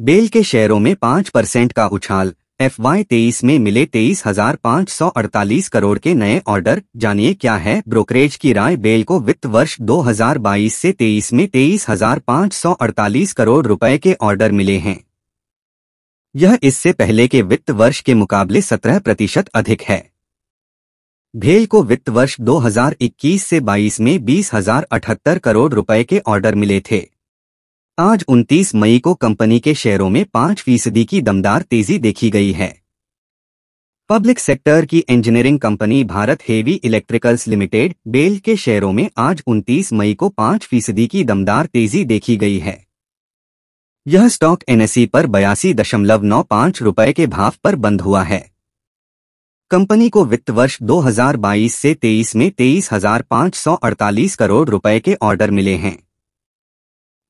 bell के शेयरों में पाँच परसेंट का उछाल एफ वाई तेईस में मिले तेईस हजार पाँच सौ अड़तालीस करोड़ के नए ऑर्डर जानिए क्या है ब्रोकरेज की राय बेल को वित्त वर्ष 2022 से 23 में तेईस हजार पाँच सौ अड़तालीस करोड़ रुपए के ऑर्डर मिले हैं यह इससे पहले के वित्त वर्ष के मुकाबले 17 प्रतिशत अधिक है भेल को वित्त वर्ष 2021 से 22 में बीस हजार अठहत्तर करोड़ रुपए के ऑर्डर मिले थे आज 29 मई को कंपनी के शेयरों में पांच फीसदी की दमदार तेजी देखी गई है पब्लिक सेक्टर की engineering company Bharat heavy electricals limited BHEL के शेयरों में आज 29 मई को पांच फीसदी की दमदार तेजी देखी गई है यह स्टॉक एनएससी पर बयासी दशमलव नौ पांच रुपए के भाव पर बंद हुआ है कंपनी को वित्त वर्ष 2022 से 23 में तेईस करोड़ रुपए के ऑर्डर मिले हैं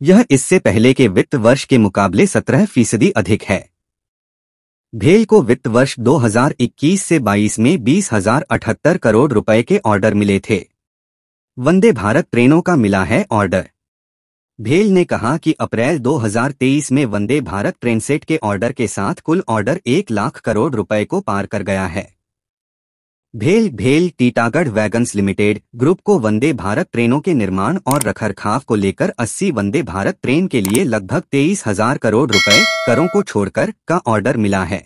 यह इससे पहले के वित्त वर्ष के मुकाबले 17 फीसदी अधिक है भेल को वित्त वर्ष 2021 से 22 में बीस करोड़ रुपए के ऑर्डर मिले थे वंदे भारत ट्रेनों का मिला है ऑर्डर भेल ने कहा कि अप्रैल 2023 में वंदे भारत ट्रेनसेट के ऑर्डर के साथ कुल ऑर्डर एक लाख करोड़ रुपए को पार कर गया है भेल भेल टीटागढ़ वैगन्स लिमिटेड ग्रुप को वंदे भारत ट्रेनों के निर्माण और रखरखाव को लेकर 80 वंदे भारत ट्रेन के लिए लगभग तेईस हजार करोड़ रुपए करों को छोड़कर का ऑर्डर मिला है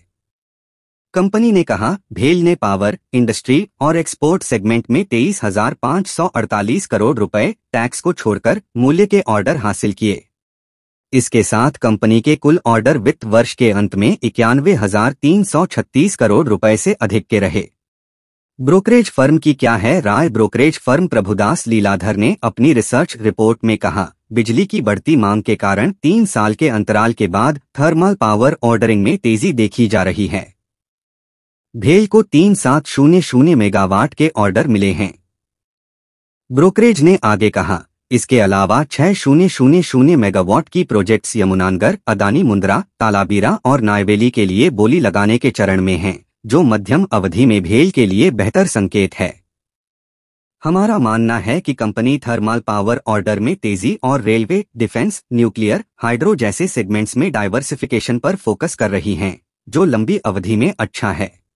कंपनी ने कहा भेल ने पावर इंडस्ट्री और एक्सपोर्ट सेगमेंट में तेईस हजार पाँच सौ अड़तालीस करोड़ रुपए टैक्स को छोड़कर मूल्य के ऑर्डर हासिल किए इसके साथ कंपनी के कुल ऑर्डर वित्त वर्ष के अंत में इक्यानवे हजार तीन सौ छत्तीस करोड़ रुपए से अधिक के रहे ब्रोकरेज फर्म की क्या है राय ब्रोकरेज फर्म प्रभुदास लीलाधर ने अपनी रिसर्च रिपोर्ट में कहा बिजली की बढ़ती मांग के कारण तीन साल के अंतराल के बाद थर्मल पावर ऑर्डरिंग में तेजी देखी जा रही है भेल को तीन सात शून्य शून्य मेगावाट के ऑर्डर मिले हैं ब्रोकरेज ने आगे कहा इसके अलावा छह शून्य शून्य शून्य मेगावाट की प्रोजेक्ट्स यमुनानगर अदानी मुंद्रा तालाबीरा और नायवेली के लिए बोली लगाने के चरण में हैं जो मध्यम अवधि में भेल के लिए बेहतर संकेत है हमारा मानना है कि कंपनी थर्मल पावर ऑर्डर में तेजी और रेलवे डिफेंस न्यूक्लियर हाइड्रो जैसे सेगमेंट्स में डाइवर्सिफिकेशन पर फोकस कर रही हैं जो लंबी अवधि में अच्छा है